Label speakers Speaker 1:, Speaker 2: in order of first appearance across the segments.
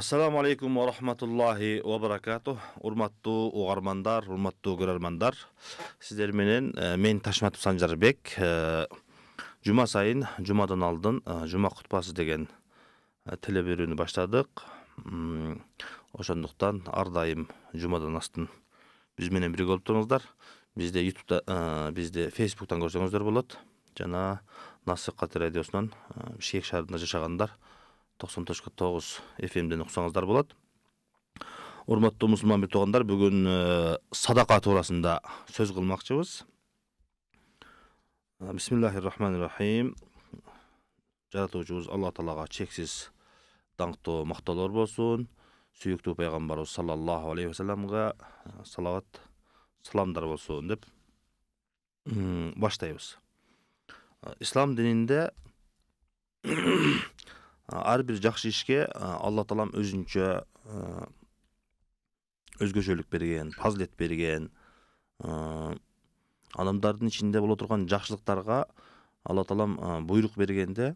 Speaker 1: Ассаламу алейкум ва рахматуллахи ва баракату. Урматтуу угармандар, урматтуу көрөрмандар. Сиздер менен мен Ташматов Санжарбек. Жума сайын, жумадан алдын жума кутпасы деген теле берүүнү баштадык. Ошондуктан ар дайым жумадан астын биз менен бирге болуп туруңуздар. Бизде YouTube'да, бизди фейсбуктан көрсөңүздөр болот. Жана Насыйкат радиосунан бишкек шаарында жашагандар токсон точка тогуз фмден уксаңыздар болот урматтуу мусулман туугандар бүгүн э, садака туурасында сөз кылмакчыбыз э, бисмиллахи рахманир рахим жаратуучубуз алла таалага чексиз даңктуу мактоолор болсун сүйүктүү пайгамбарыбыз саллаллаху алейхи вассаламга э, салават саламдар болсун деп баштайбыз ислам дининде әрбір э, жақсы ишке э, алла таалам өзүнчө э, өзгөчөлүк берген пазлет берген адамдардың ішінде боло турган жакшылыктарга алла таалам буйрук бергенде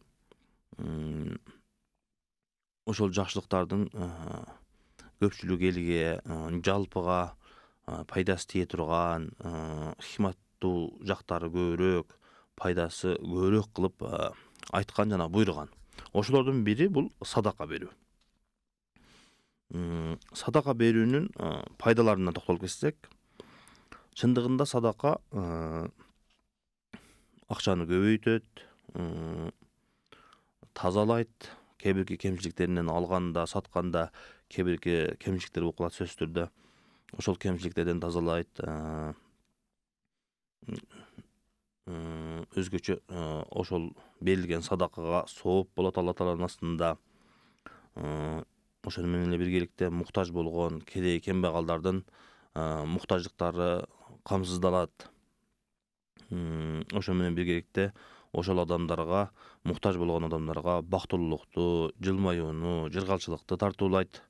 Speaker 1: ошол жакшылыктардын көпчүлүк элге жалпыга пайдасы тие турган хикматтуу жактары көбүрөөк пайдасы көбүрөөк кылып айткан жана буйруган ошолордун бири бул садака берүү садака берүүнүн пайдаларына токтолуп кетсек чындыгында садака акчаны көбөйтөт тазалайт кээ бирки кемчиликтеринен алганда сатканда кээ бирки кемчиликтер калат сөзсүз түрдө ошол кемчиликтерден тазалайт өзгөчө э, ошол берилген садакага сооп болот алла тааланын астында э, ошону менен эле биргеликте муктаж болгон кедей кембагалдардын э, муктаждыктары камсыздалат ошо менен биргеликте ошол адамдарга муктаж болгон адамдарга бактылуулукту жылмаюуну жыргалчылыкты тартуулайт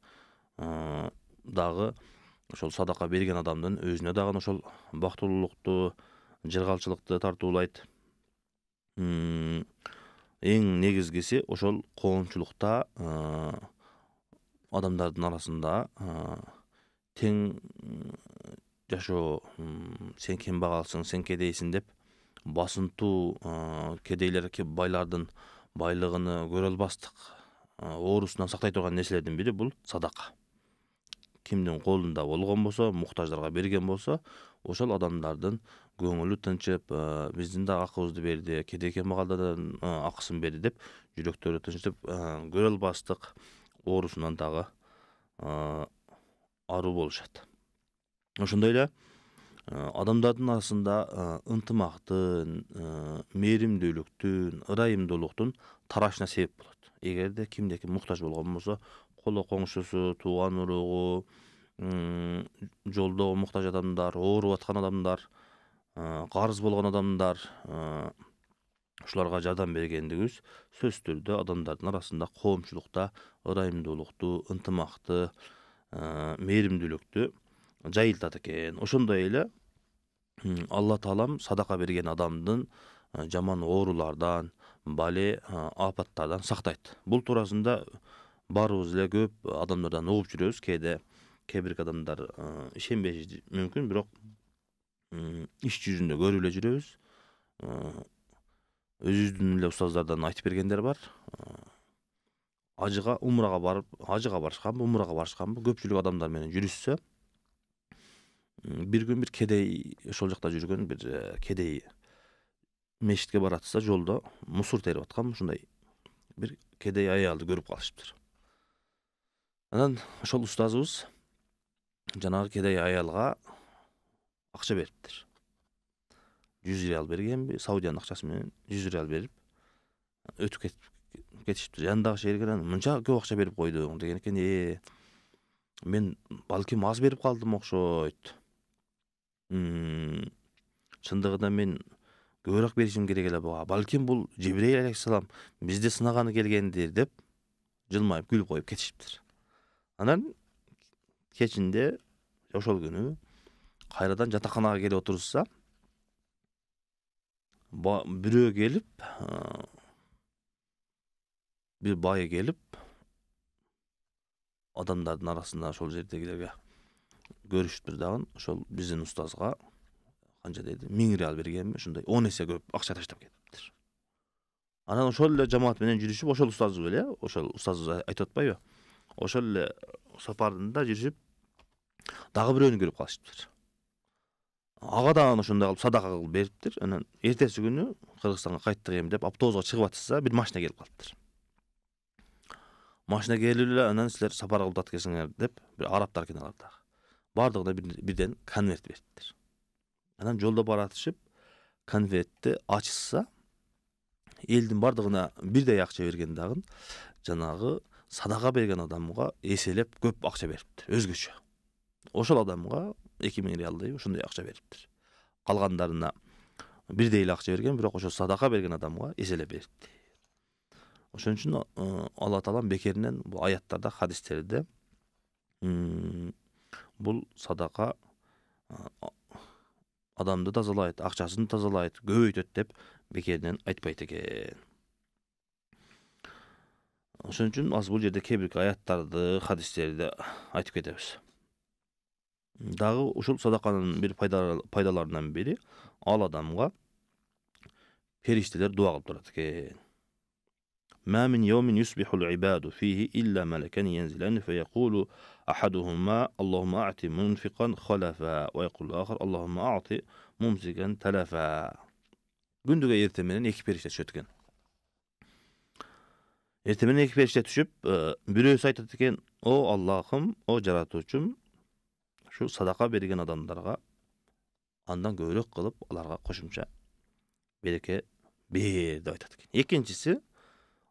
Speaker 1: дагы ошол садака берген адамдын өзүнө дагы ошол бактылуулукту жыргалчылыкты тартуулайт эң негизгиси ошол коомчулукта адамдардын арасында тең жашоо сен кем сен кедейсиң деп басынтуу кедейлер байлардын байлыгыны көрө албастык оорусунан сактай турган нерселердин бири бул садака кимдин колунда болгон болсо муктаждарга берген болсо ошол адамдардын көңүлү тынчып биздин да акыбызды берди кедей кембагалдар да акысын берди деп жүрөктөрү тынчып көрө албастык оорусунан дагы аруу болушат ошондой эле адамдардын арасында ынтымактын мээримдүүлүктүн ырайымдуулуктун тарашына себеп болот эгерде кимде ким муктаж болгон болсо коло қоңшысы туған уругу жолдо муктаж адамдар ооруп аткан адамдар қарыз болған адамдар ушуларга жардам бергендигибиз сөзсүз түрдө адамдардын арасында коомчулукта ырайымдуулукту ынтымакты мээримдүүлүктү жайылтат экен ошондой эле алла таалам садака берген адамдын жаман оорулардан бале апаттардан сактайт бул туурасында баарыбыз эле көп адамдардан угуп жүрөбүз кээде кээ бирки адамдар э, ишенбеши мүмкүн бирок иш жүзүндө көрүп эле жүрөбүз э, өзүбүздүн эле устаздардан айтып бергендер бар э, ажыга умрага барып ажыга барышканбы умрага барышканбы көпчүлүк адамдар менен жүрүшсө бир күн бир кедей ошол жакта жүргөн бир кедей мешитке баратса жолдо мусур терип аткан ушундай бир кедей аялды көрүп калышыптыр анан ошол устазыбыз жанагы кедей аялга акча бериптир жүз реал бергенби саудиянын акчасы менен жүз реал берип өтүп кетишиптир жанындагы шеригер анан мынча көп акча берип койдуң деген экен э мен балким аз берип калдым окшойт чындыгында мен көбүрөөк беришим керек эле буга балким бул жебирейил алейхисалам бизди сынаганы келгендир деп жылмайып күлүп коюп кетишиптир анан кечинде ошол күнү кайрадан жатаканага келип отурушса бирөө келип бир бай келип адамдардын арасында ошол жердегилерге көрүшүптүр дагы ошол биздин устазга канча дейди миң реал бергенби ушундай он эсе көп акча таштап кетиптир анан ошол эле жамаат менен жүрүшүп ошол устазыбыз беле ошол устазыбыз айтып атпайбы ошол эле сапарында жүрүшүп дагы бирөөнү көрүп калышыптыр ага дагы ошондой кылып садака кылып бериптир анан эртеси күнү кыргызстанга кайттык эми деп автобуска чыгып атышса бир машина келип калыптыр машина келип эле анан силер сапар кылып аткенсиңер деп бир арабтар алар дагы баардыгына бирден конверт бериптир анан жолдо баратышып конвертти ачышса элдин баардыгына бирдей акча берген дагы жанагы садаға берген адамға еселеп көп ақша беріпті өзгөчө ошол адамга эки миң реалдай ошондой акча бериптир калгандарына бирдей эле акча берген бирок ошо садака берген адамга эселеп бериптир ошон үчүн э, алла таалам бекеринен бул аяттарда хадистерде бул садака э, адамды тазалайт акчасын тазалайт көбөйтөт деп бекеринен айтпайт экен ошон үчүн аз бул жерде кээ бирки аяттарды хадистерди айтып кетебиз дагы ушул садаканын бир пайдаларынан бири ал адамга периштелер дуа кылып турат экен ما من يوم يصبح العباد فيه إلا ملكان ينزلان فيقول أحدهما اللهم أعط منفقا خلفا ويقول الآخر اللهم أعط ممسكا تلفا күндүгө эртең менен эки периште түшөт экен менен эки периште түшүп бирөөсү айтат экен о аллахым о жаратуучум ушу садака берген адамдарга андан көбүрөөк кылып аларга кошумча береке бер деп айтат экен экинчиси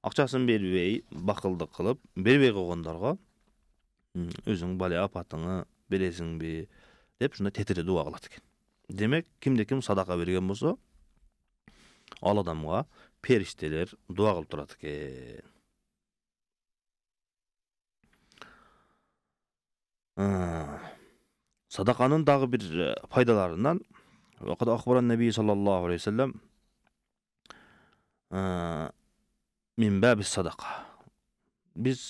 Speaker 1: акчасын бербей бакылдык кылып бербей койгондорго өзүң бале апатыңы бересиңби деп ушундай тетире дуба кылат экен демек кимде ким садака берген болсо ал адамга периштелер дуба кылып турат экен Ә, садақаның дағы бір ә, пайдаларынан вақыт ахбаран нәби саллаллаху алейхи вассалам ә, мен біз садақа біз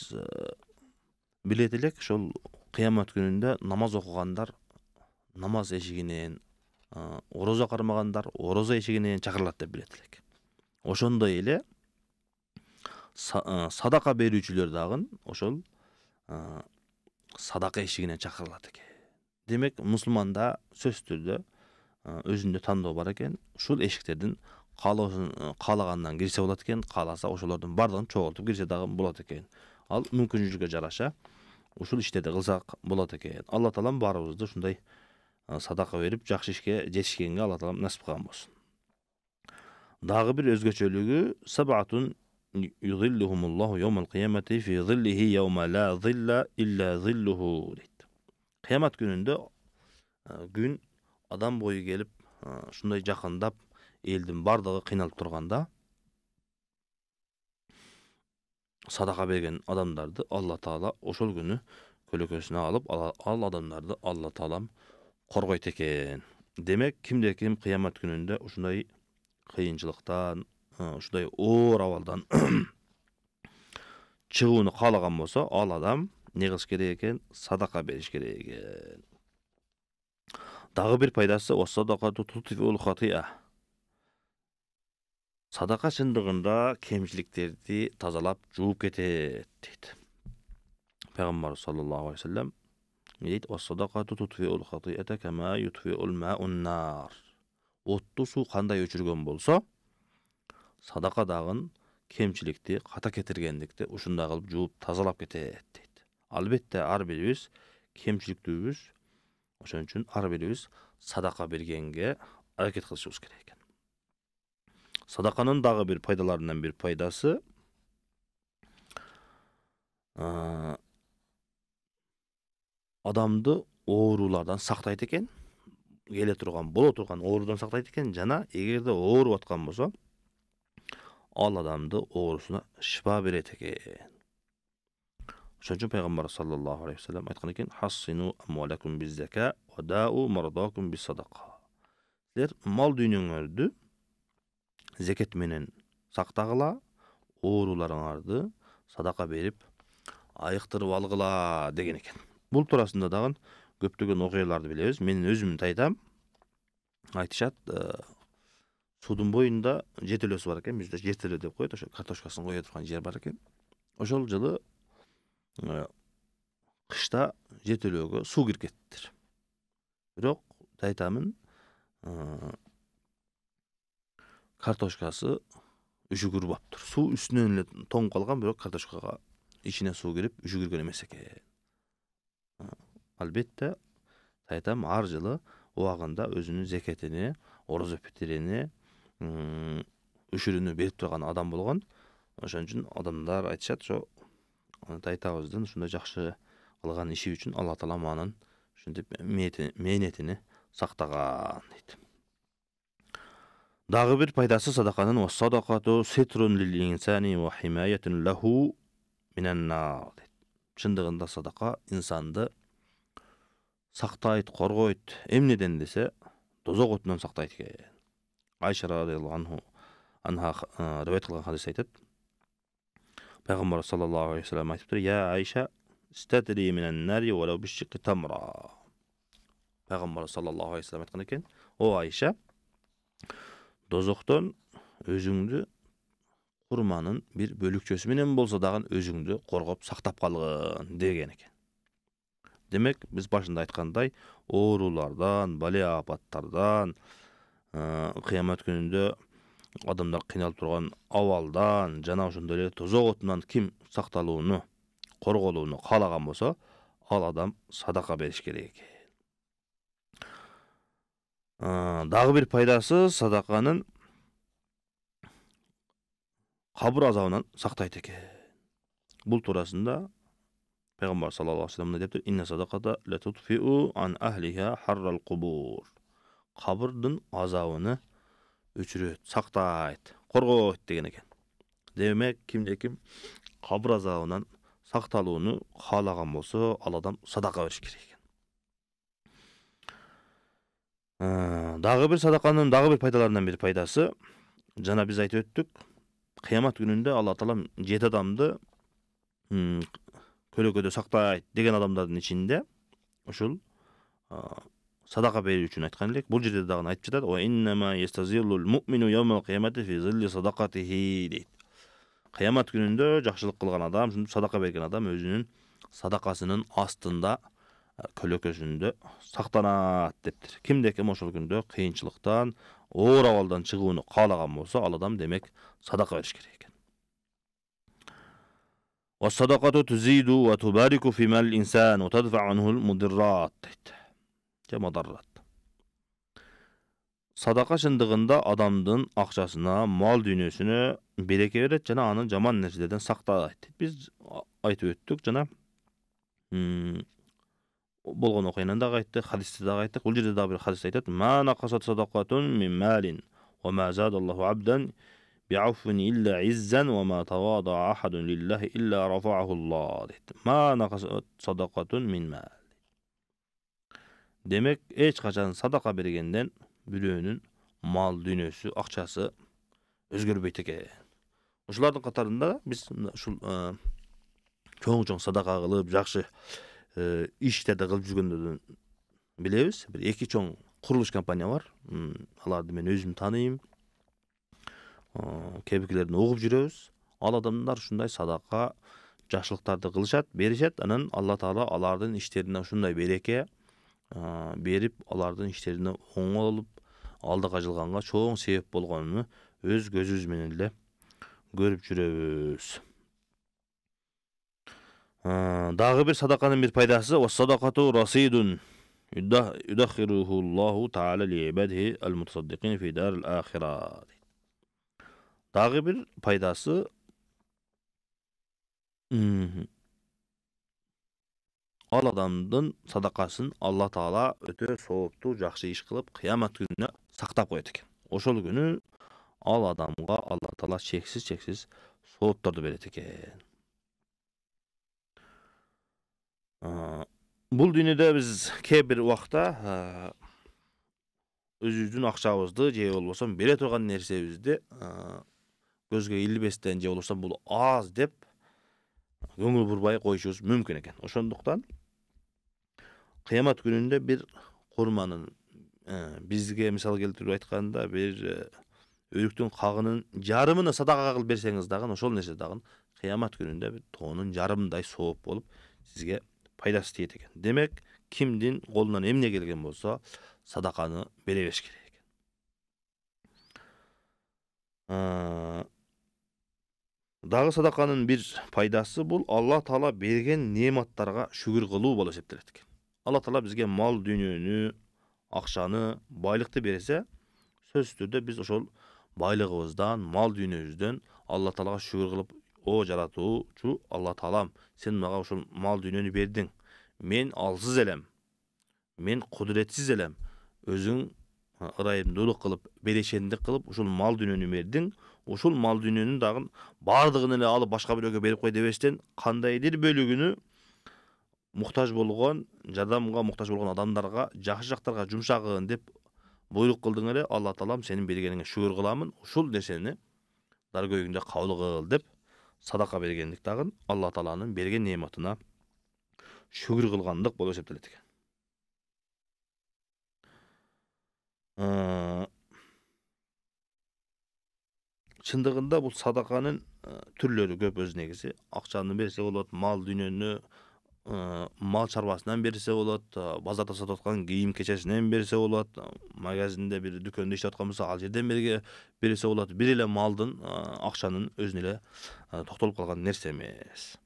Speaker 1: білетілік шол қиямат күнінде намаз оқығандар намаз эшигинен ороза қармағандар ораза эшигинен чакырылат деп билет ошондой эле садақа берүүчүлөр дагы ошол садақа эшигине чакырылат екен демек мусулманда сөзсүз түрдө өзінде таңдау бар экен ушул эшиктердин қалағаннан кірсе болады екен қаласа ошолордун барлығын чогултуп кирсе дагы болады екен ал мүмкүнчүлүккө жараша ушул иштерди кылсак болот экен алла таалам баарыбызды ушундай садака берип жакшы ишке жетишкенге алла таалам насип кылган болсун дагы бир өзгөчөлүгү сабатун yuzilluhumullahu yevmel kıyameti fi zillihi yevme la zilla illa zilluhu dedi. Kıyamet gününde gün adam boyu gelip şunday жақындап елдің барлығы қиналып тұрғанда садақа берген адамдарды алла тағала ошол күні көлөкөсүнө алып ал адамдарды алла таалам коргойт экен демек кимде ким кыямат күнүндө ушундай кыйынчылыктан ушундай оор абалдан чыгууну каалаган болсо ал адам эмне кылыш керек экен садака бериш керек экен дагы бир пайдасы садака чындыгында кемчиликтерди тазалап жууп кетет дейт пайгамбарыбыз саллаллаху алейхи вассалам эмне отту суу кандай өчүргөн болсо садақа дагын кемчиликти ката кетиргендикти ушундай кылып жууп тазалап кетет дейт албетте ар бирибиз кемчиликтүүбүз ошон үчүн ар бирибиз садака бергенге аракет кылышыбыз керек экен садаканын дагы бир пайдаларынан бир пайдасы адамды оорулардан сактайт экен келе турган боло турган оорудан сактайт экен жана эгерде ооруп аткан болсо Ал адамды оорусуна шипа берет экен ошон үчүн пайгамбар саллаллаху алейхи вассалам айткан экен хассину амвалакум биззака вадау мардакум бисадака силер мал дүйнөңөрдү зекет менен сактагыла ооруларыңарды садака берип айыктырып алгыла деген экен бул туурасында дагы көптөгөн окуяларды билебиз мен өзүм да айтам айтышат суудун боюнда жети бар экен бизде жертелөө деп коет ошо картошкасын кое турган жер бар экен ошол жылы кышта э, жети суу кирип кетиптир бирок тайтамын э, картошкасы үшүгүрбаптыр суу үстүнөн эле тоңуп калган бирок картошкага ичине суу кирип үжүгүргөн эмес экен э, албетте тайтам ар жылы убагында өзүнүн зекетине орозо питирине өшірүүнү берип турган адам болгон ошон үчүн адамдар айтышат ошо тайтабыздын ушундай жакшы кылган иши үчүн алла таала маанын ушинтип мээнетини сактаган дейт дагы бир пайдасы садаканын садакату ситрун лил инсани ва химаятун лаху минан чындыгында садака инсанды сактайт коргойт эмнеден десе дозок отунан сактайт экен айша радиаллаху анху анха рауаят қылған хадисте айтады пайғамбар саллаллаху алейхи вассалам айтып тұр я айша пайғамбар саллаллаху алейхи вассалам айтқан екен о айша дозоқтан өзіңді құрманың бір бөлікшесіменен болса дағы өзіңді қорғап сақтап қалғын деген екен демек біз башында айтқандай аурулардан бәле апаттардан Э, қиямат күнінде адамдар қиналып тұрған ауалдан, жана ошондой эле тозок отунан ким сакталууну корголууну каалаган болсо ал адам садака бериш керек экен э, дагы бир пайдасы садаканын кабыр азабынан сактайт экен бул туурасында пайгамбар саллаллаху алейхи вассалам мындай депти қабірдің азауыны өшіреді сақтайды қорғайды деген екен демек кімде кім қабір азабынан сақталуыны қалаған болса ал адам садақа беріш керек екен ә, дағы бір садақаның дағы бір пайдаларынан бір пайдасы жана біз айтып өттік қиямат күнінде алла тағала жеті адамды көлөкөдө сактайт деген адамдардын ичинде ушул садака берүү үчүн айткан элек бул жерде дагы айтып жатат дейт кыямат күнүндө жакшылык кылган адам садака берген адам өзүнүн садакасынын астында көлөкөсүндө сактанат дептир кимдеким ошол күндө кыйынчылыктан оор абалдан чыгууну каалаган болсо ал адам демек садака бериш керек экен والصدقة تزيد وتبارك في مال الإنسان وتدفع عنه المضرات те мадаррат. Садақа шындығында адамдың ақшасына, мал дүниесіне береке береді және аны жаман нәрселерден сақтайды. Біз айтып өттік және болған оқиғаны да айтты, хадисті де айтты. Бұл жерде да бір хадис айтады: "Мен ақшасы садақатун мин малин, ва ма зада Аллаху абдан بعفن илля иззан ва ма أحد لله лиллахи илля الله ما نقصت садақатун من مال демек эч качан садака бергенден бирөөнүн мал дүйнөсү акчасы өзгөрбөйт экен ушулардын катарында биз ушул чоң чоң садака кылып жакшы иштерди кылып жүргөндөрдүн билебиз бир эки чоң курулуш компания бар аларды мен өзүм тааныйм кээ угуп жүрөбүз ал адамдар ушундай садака жакшылыктарды кылышат беришет анан алла таала алардын иштерине ушундай береке Ә, берип алардын иштерине оң болуп алдыга жылғанға чоң себеп болғанын өз көзүбүз менен эле көрүп жүрөбүз ә, дагы бир садаканын бир пайдасы садакату расидун юдахирухуллаху الله تعالى لعباده المتصدقين في دار ахира дагы бир пайдасы ал адамдын садакасын алла таала өтө сооптуу жакшы иш кылып кыямат күнүнө сактап коет экен ошол күнү ал адамга алла таала чексиз чексиз соопторду берет экен бул дүйнөдө биз кээ бир убакта өзүбүздүн акчабызды же болбосо бере турган нерсебизди көзгө илбестен же болбосо бул аз деп көңүл бурбай коюшубуз мүмкүн экен ошондуктан кыямат күнүндө бир курманын бизге мисал келтирип айтканда бир өрүктүн кагынын жарымын садака кылып берсеңиз дагы ошол нерсе дагы кыямат күнүндө бир тоонун жарымындай сооп болуп сизге пайдасы тиет экен демек кимдин колунан эмне келген болсо садаканы бере бериш керек экен дагы садаканын бир пайдасы бул алла таала берген нематтарга шүгүр кылуу болуп эсептелет экен алла тағала бізге мал дүниені ақшаны байлықты берсе сөзсіз түрде біз ошол байлығыбыздан мал дүниебізден алла тағалаға шүкір қылып о жаратуучу алла тағалам сен мага ушул мал дүйнөнү бердиң мен алсыз элем мен кудуретсиз элем өзүң ырайымдуулук кылып берешендик кылып ушул мал дүйнөнү бердиң ушул мал дүйнөнүн дагы баардыгын эле алып башка бирөөгө берип кой дебестен кандайдыр бөлүгүнү мұқтаж болған жардамға мұқтаж болған адамдарға жақсы жақтарға жұмсағын деп бұйрық қылдың эле алла таалам сенің бергеніңе шүгүр кыламын ушул нерсени даргөйүңдө кабыл кыл деп садақа бергендик дагы алла тааланын берген нематына шүгүр кылгандык болуп эсептелет экен чындыгында ә, бул садаканын ә, түрлөрү көп өзү негизи акчаны берсе болот мал дүйнөнү мал шаруасынан берсе болады базарда сатып жатқан киім кешесінен берсе болады магазинде бір дүкенде ішіп жатқан болса ал жерден берге берсе болады бір эле малдың ә, ақшаның өзіне эле ә, қалған нәрсе емес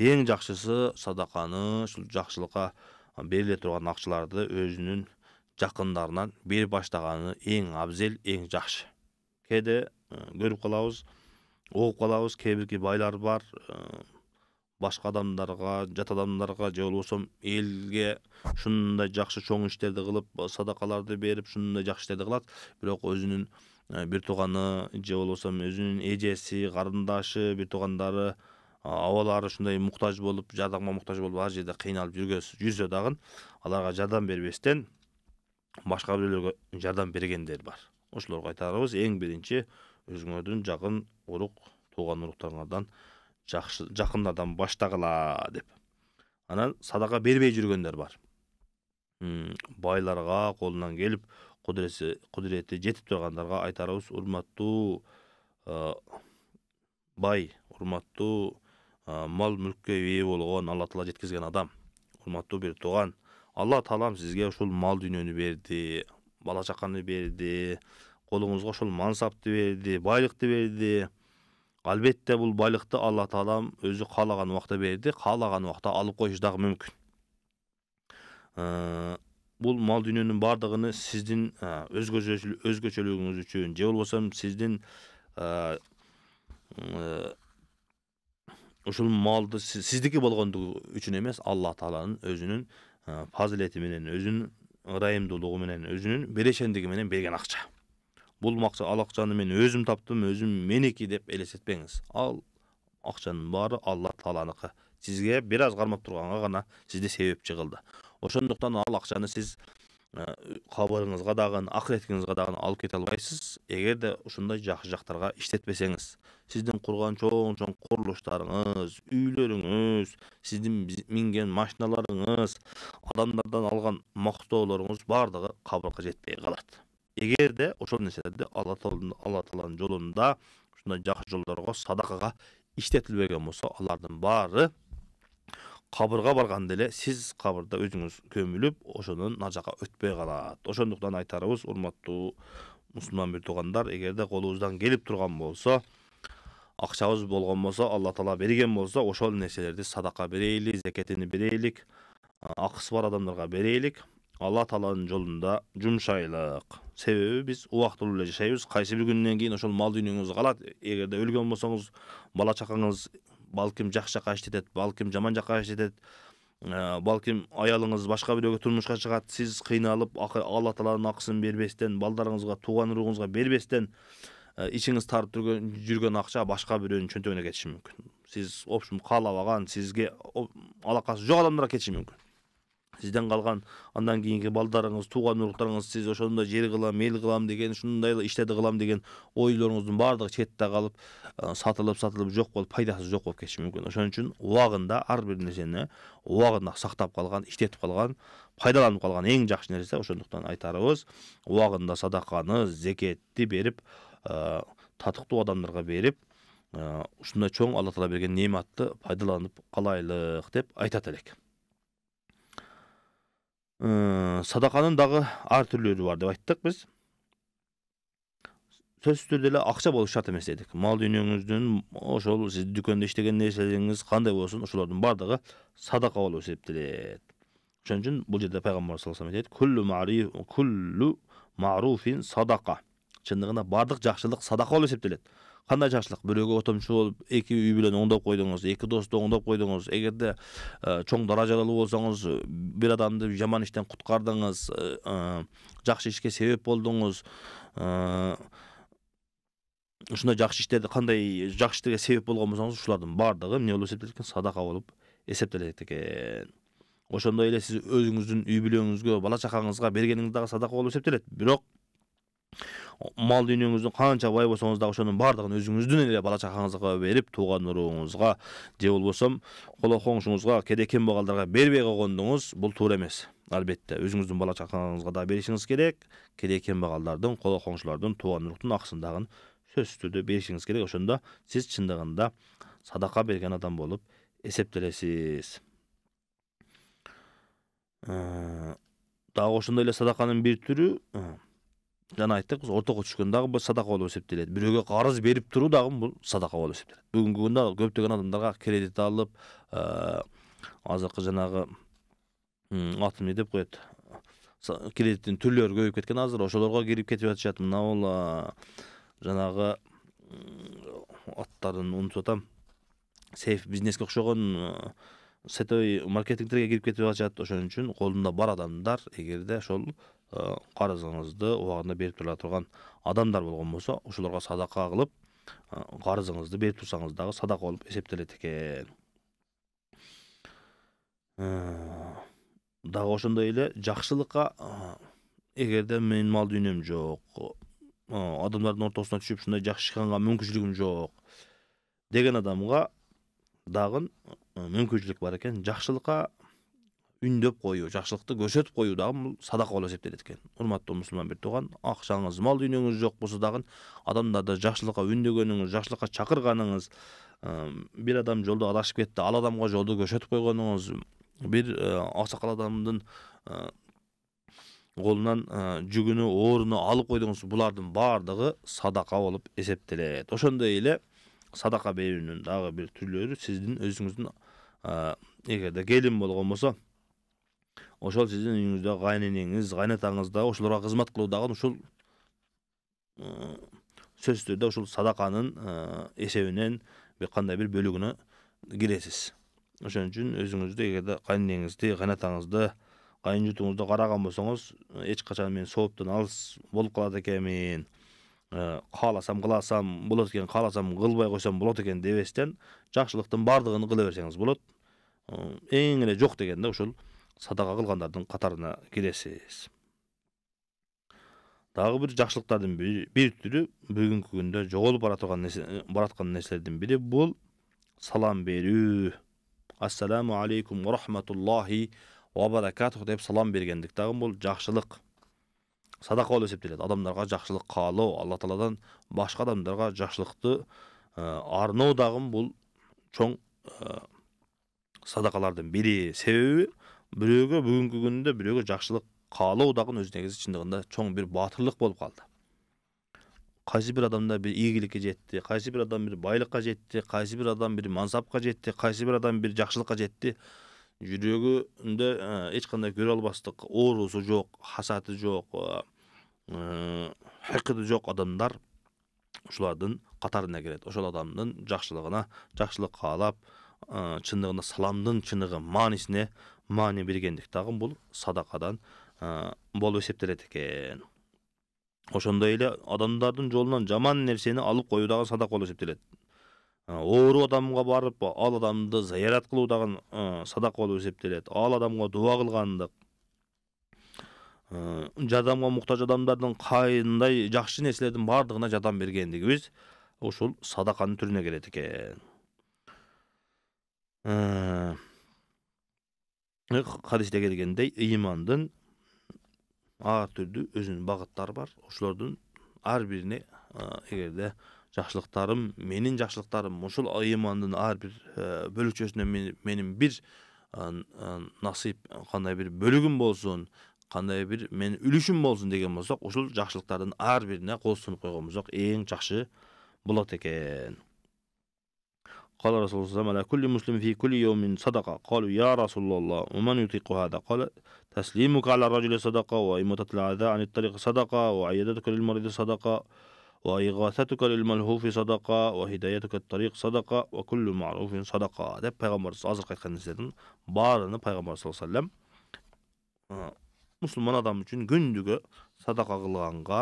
Speaker 1: ең жақсысы садақаны сол жақсылыққа беріле тұрған ақшаларды өзінің жақындарынан беріп баштағаны ең абзел ең жақсы кээде көріп қалабыз угуп қалабыз кээ байлар бар башка адамдарга жат адамдарга же болбосо элге ушундай жакшы чоң иштерди кылып садакаларды берип ушундай жакшы иштерди кылат бирок өзүнүн бир тууганы же болбосо өзүнүн эжеси карындашы бир туугандары абалары ушундай муктаж болуп жардамга муктаж болуп ар жерде кыйналып жүрсө дагы аларга жардам бербестен башка бирөөлөргө жардам бергендер бар ошолорго айтарыбыз эң биринчи өзүңөрдүн жакын урук тууган уруктарыңардан жақшы жақын адам баштағыла деп анан садақа бербей жүргендер бар Үм, байларга келіп, келип кудурети кудурети жетип тургандарга айтарыбыз урматтуу бай урматтуу мал мүлккө ие болгон алла тағала жеткізген адам урматтуу бир тууган алла таалам сізге ушул мал дүйнөнү берді, бала чаканы берди колуңузга ушул мансапты берді, байлықты берді албетте бұл байлықты алла таалам өзү каалаган убакта берди каалаган убакта алып коюшу дагы мүмкүн э, бул мал дүйнөнүн баардыгыны сиздин э, өзгөчөлүгүңүз үчүн же болбосо сиздин э, ушул малды сиздики болгондугу үчүн эмес алла тааланын өзүнүн фазилети менен өзүнүн ырайымдуулугу менен өзүнүн берешендиги менен берген акча бұл ақша ал акчаны мен өзім таптым өзім меники деп елестетпеңіз ал ақшаның бары алла сизге сізге біраз қармап тұрғанға ғана сізде себеп кылды ошондуктан ал акчаны сиз кабырыңызга ә, дагы акыретиңизге дагы алып кете албайсыз эгерде ушундай жакшы жактарга иштетпесеңиз сиздин курган чоң чоң курулуштарыңыз үйлөрүңүз сиздин минген машиналарыңыз адамдардан алган мактоолоруңуз баардыгы кабырга жетпей калат эгерде ошол нерселерди алла алла тааланын жолунда ушундай жакшы жолдорго садакага иштетилбеген болсо алардын баары кабырга барганда эле сиз кабырда өзүңүз көмүлүп ошонун жака өтпөй калат ошондуктан айтарыбыз урматтуу мусулман бир туугандар эгерде колубуздан келип турган болсо акчабыз болгон болсо алла таала берген болсо ошол нерселерди садака берейли зекетини берелик акысы бар адамдарга берейлік алла тағаланын жолында жұмшайлық себебі біз уақытылы эле жашайбыз кайсы бир күндөн кийин ошол мал дүйнөңүз калат эгерде өлгөн болсоңуз бала чакаңыз балким жакшы жакка иштетет балким жаман жакка иштетет балким аялыңыз башка бирөөгө турмушка чыгат сиз кыйналып алла тааланын акысын бербестен балдарыңызга тууган уругуңузга бербестен ичиңиз тарып жүргөн акча башка бирөөнүн чөнтөгүнө кетиши мүмкүн сиз в общем каалабаган сизге алакасы жок адамдарга кетиши мүмкүн сизден калган андан кийинки балдарыңыз тууган уруктарыңыз сиз ошондой жер кылам эл кылам деген ушундай иштерди кылам деген ойлоруңуздун баардыгы четте калып э, сатылып сатылып жок болуп пайдасы жок болуп кетиши мүмкүн ошон үчүн убагында ар бир нерсени убагында сактап калган иштетип калган пайдаланып калган эң жакшы нерсе ошондуктан айтарыбыз убагында садаканы зекетти берип э, татыктуу адамдарга берип э, ушундай чоң алла таала берген нематты пайдаланып калайлык деп айтат элек ә, садақаның дағы түрлері бар деп айттық біз сөзсіз түрде ақша акча болу шарт эмес дедик мал дүниеңіздің ошол сіз дүкөндө иштеген нерселериңиз кандай болсун ошолордун баардыгы садака болуп эсептелет ошон үчүн бул жерде пайгамбарыбыз саллаллаху алейхи вассалам айтет күллү маруфин садақа чындыгында баардык жакшылык садака болуп эсептелет қандай жақсылық бирөөгө өтөмчү болып эки үй бүлөнү оңдоп койдуңуз эки досту оңдоп койдуңуз эгерде чоң даражалы болсаңыз бір адамды жаман иштен куткардыңыз жақсы ишке себеп болдуңуз ушундай жақсы иштерди қандай жақсы иштерге себеп болған болсаңыз ушулардын баардыгы эмне болып эсептелет экен садака болуп эсептелет ошондой эле сиз өзүңүздүн үй бүлөңүзгө бала чакаңызга бергениңиз дагы садака болуп эсептелет бирок мал дүниеңіздің қанша бай болсаңыз да ошоның баардыгын өзүңүздүн эле бала чакаңызга берип туған уругуңузга же болбосо коло коңшуңузга кедей кем бербей койгондуңуз бул туура эмес албетте өзүңүздүн бала чакаңызга да беришиңиз керек кеде кембагалдардын коло коңшулардын тууган уруктун дагы сөзсүз түрдө беришиңиз керек ошондо сиз чындыгында садака берген адам болуп эсептелесиз э, дагы ошондой эле садаканын бир түрү э, жана айттык биз ортого түшкөн дагы бул садака болуп эсептелет бирөөгө карыз берип туруу дагы бул садака болуп эсептелет бүгүнкү күндө көптөгөн адамдарга кредит алып азыркы жанагы атын эмне деп коет кредиттин түрлөрү көбөйүп кеткен азыр ошолорго кирип кетип атышат мына бул жанагы аттарын унутуп атам сейф бизнеске окшогон сетевой маркетингтерге кирип кетип атышат ошон үчүн колунда бар адамдар эгерде ошол Э, карызыңызды убагында берип тура турган адамдар болгон болсо ошолорго садака кылып э, карызыңызды берип турсаңыз дагы садака болуп эсептелет экен э, дагы ошондой эле жакшылыкка эгерде менин мал дүйнөм жок адамдардын ортосуна түшүп ушундай жакшы иш кылганга мүмкүнчүлүгүм жок деген адамга дагы мүмкүнчүлүк бар экен жакшылыкка үндөп коюу жакшылыкты көрсөтүп коюу дагы бул садака болуп эсептелет экен урматтуу мусулман бир тууган акчаңыз мал дүйнөңүз жок болсо дагы адамдарды жакшылыкка үндөгөнүңүз жакшылыкка чакырганыңыз бир адам жолдо адашып кетти ал адамга жолду көрсөтүп койгонуңуз бир аксакал адамдын колунан жүгүнү ооруну алып койдуңуз булардын баардыгы садака болуп эсептелет ошондой эле садака берүүнүн дагы бир түрлөрү сиздин өзүңүздүн эгерде келин болгон болсо ошол сиздин үйүңүздө кайненеңиз кайнатаңыз да ошолорго кызмат кылуу дагы ушул э, сөзсүз түрдө ушул садаканын э, эсебинен бир кандай бир бөлүгүнө киресиз ошон үчүн өзүңүздү эгерде кайненеңизди кайнатаңызды кайын жутуңузду караган болсоңуз эч качан мен сооптон алыс болуп калат экенмин э, кааласам кыласам болот экен кааласам кылбай койсом болот экен дебестен жакшылыктын баардыгын кыла берсеңиз болот эң эле жок дегенде ушул садақа қылғандардың қатарына келесіз дагы бір жакшылыктардын бір түрі бүгүнкү күндө жоголуп баратқан бараткан бірі бұл бул салам беру ассаламу алейкум рахматуллахи ва баракатух деп салам бергендік. дагы бұл жакшылык садақа болып есептеледі Адамдарға жакшылык қалау алла тааладан басқа адамдарға жакшылыкты ә, арнау дагы бұл чоң ә, садақалардың бірі себебі біреуге бүгінгі күнде біреуге жақсылық қалау дағы өз негізі шындығында чоң бір батырлық болып қалды қайсы бір адамда бір игілікке жетті қайсы бір адам бір байлыққа жетті қайсы бір адам бір мансапқа жетті қайсы бір адам бір жақсылыққа жетті жүрегінде ешқандай көре албастық орысы жоқ хасаты жоқ хақыды жоқ адамдар ушулардын қатарына кирет ошол адамның жақсылығына жақсылық қалап шындығына саламдын чыныгы маанисине маани бергендик дагы бул садакадан э, болуп эсептелет экен ошондой эле адамдардын жолунан жаман нерсени алып коюу дагы садака болуп эсептелет э, оору адамга барып ал адамды зыярат кылуу дагы э, садака болуп эсептелет ал адамга дуба кылгандык жардамга муктаж адамдардын кайындай жакшы нерселердин баардыгына жардам бергендигибиз ушул садаканын түрүнө кирет экен хадисте келгендей ыймандын ар түрдүү өзүнүн багыттары бар ошолордун ар бирине эгерде жакшылыктарым менин жакшылыктарым ушул ыймандын ар бир бөлүкчөсүнө менин бир насип кандай бир бөлүгүм болсун кандай бир менин үлүшүм болсун деген болсок ушул жакшылыктардын ар бирине кол сунуп койгон болсок эң жакшы болот экен قال رسول الله صلى الله عليه وسلم كل مسلم في كل يوم صدقة قالوا يا رسول الله ومن يطيق هذا قال تسليمك على الرجل صدقة وإمتة العذى عن الطريق صدقة وعيادتك للمريض صدقة وإغاثتك للملهوف صدقة وهدايتك الطريق صدقة وكل معروف صدقة هذا صلى الله عليه وسلم بارنا barini صلى الله عليه وسلم آه، مسلمان odam uchun جندوك садақа қылғанға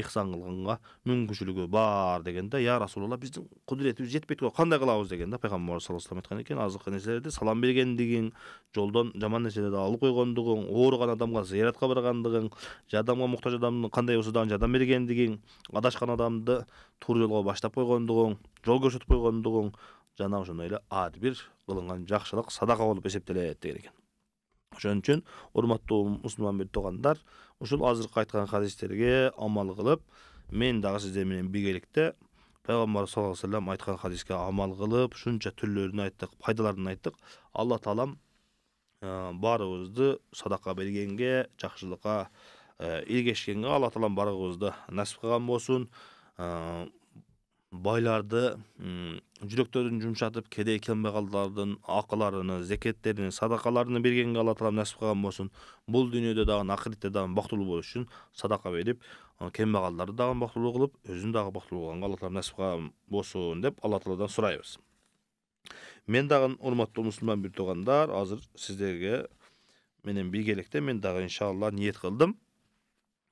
Speaker 1: ихсан қылғанға мүмкүнчүлүгү бар деген я расулалла біздің кудуретибиз жетпейді ғой кандай кылабыз деген да пайгамбарыбыз саллаллаху алейхи айткан экен азыркы нерселерди салам бергендігің жолдан жаман нерселерди алып койгондугуң ооруган адамга зыяратка баргандыгың жардамга муктаж адамды кандай болсо дагы жардам бергендигиң адашкан адамды туура жолға баштап қойғандығың жол көрсетіп қойғандығың жана ошондой эле ар бир кылынган жакшылык садака болуп эсептелет деген экен ошон үчүн урматтуу мусулман бир туугандар ушул азыркы айткан хадистерге амал кылып мен дагы сиздер менен биргеликте пайгамбар саллаллаху алейхи асалам айткан хадиске амал кылып ушунча түрлөрүн айттык пайдаларын айттык алла таалам э, баарыбызды садака бергенге жакшылыкка э, илгешкенге алла таалам баарыбызды насип кылган болсун э, байларды жүрөктөрүн жумшатып кедей кембагалдардын акыларыны зекеттерин садакаларын бергенге алла таалам насип кылган болсун бул дүйнөдө дагы акыретте дагы бактылуу болуш үчүн садака берип кембагалдарды дагы бактылуу кылып өзүн дагы бактылуу кылганга алла таалам насип кылган болсун деп алла тааладан сурайбыз мен дагы урматтуу мусулман бир туугандар азыр сиздерге менен биргеликте мен дагы иншалла ниет кылдым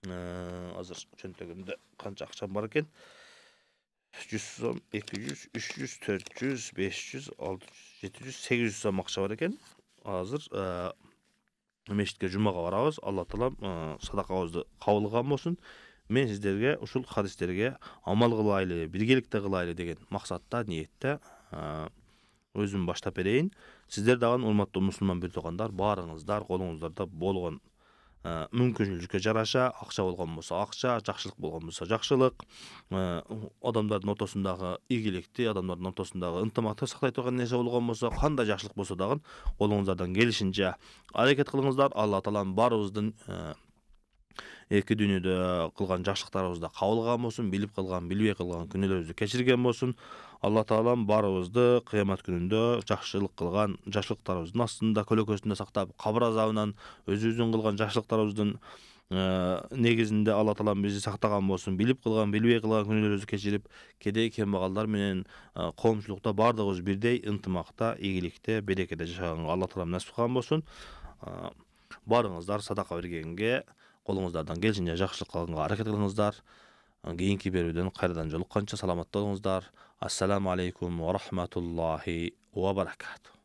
Speaker 1: азыр чөнтөгүмдө канча акчам бар экен 100 200 300 400 500 600 700 800 сом ақша бар екен азыр ә, мешітке жұмаға барамыз алла тағалам ә, садақабызды болсын мен сіздерге ұшыл хадистерге амал қылайлы біргелікте қылайлы деген мақсатта ниетті өзім баштап берейін сіздер дагы урматтуу мусулман бир туугандар баарыңыздар қолыңыздарда болған, Э, мүмкіншілікке жараша ақша болған болса ақша жақсылық болған болса жақсылық э, адамдардың ортасындағы игілікті адамдардың ортасындағы ынтымақты сақтай тұрған нәрсе болған болса қандай жақсылық болса дагы колуңуздардан келісінше аракет қылыңыздар алла таалам баарыбыздын э, эки дүйнөдө кылган жакшылыктарыбызды кабыл болсун билип кылган билбей кылган күнөөлөрүбүздү кечирген болсун алла таалам баарыбызды кыямат күнүндө жакшылык кылган жакшылыктарыбыздын астында көлөкөсүндө сактап кабыр азабынан өзүбүздүн кылган жакшылыктарыбыздын э, негизинде алла таалам бизди сактаган болсун билип кылган билбей кылган күнөөлөрүбүздү кечирип кедей кембагалдар менен э, коомчулукта баардыгыбыз бирдей ынтымакта ийгиликте берекеде жашаганга алла таалам насип кылган болсун э, баарыңыздар садака бергенге қолыңыздардан келгенше жақсылық қылғанға әрекет қылыңыздар кейінгі беруден қайрадан жолыққанша саламатта болыңыздар ассаламу алейкум уа рахматуллахи уа баракату